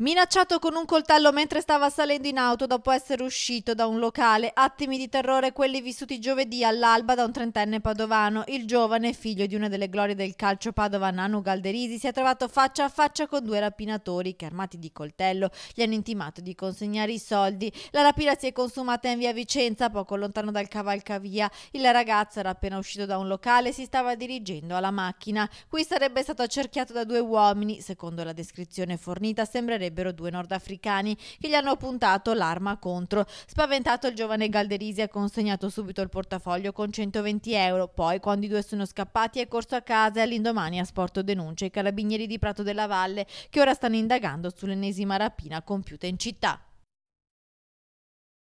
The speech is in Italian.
Minacciato con un coltello mentre stava salendo in auto dopo essere uscito da un locale, attimi di terrore quelli vissuti giovedì all'alba da un trentenne padovano. Il giovane, figlio di una delle glorie del calcio padova Nanu Galderisi, si è trovato faccia a faccia con due rapinatori che, armati di coltello, gli hanno intimato di consegnare i soldi. La rapina si è consumata in via Vicenza, poco lontano dal cavalcavia. Il ragazzo era appena uscito da un locale e si stava dirigendo alla macchina. Qui sarebbe stato accerchiato da due uomini. Secondo la descrizione fornita, sembrerebbe sarebbero due nordafricani che gli hanno puntato l'arma contro. Spaventato il giovane Galderisi ha consegnato subito il portafoglio con 120 euro, poi quando i due sono scappati è corso a casa e all'indomani ha sporto denunce ai carabinieri di Prato della Valle che ora stanno indagando sull'ennesima rapina compiuta in città.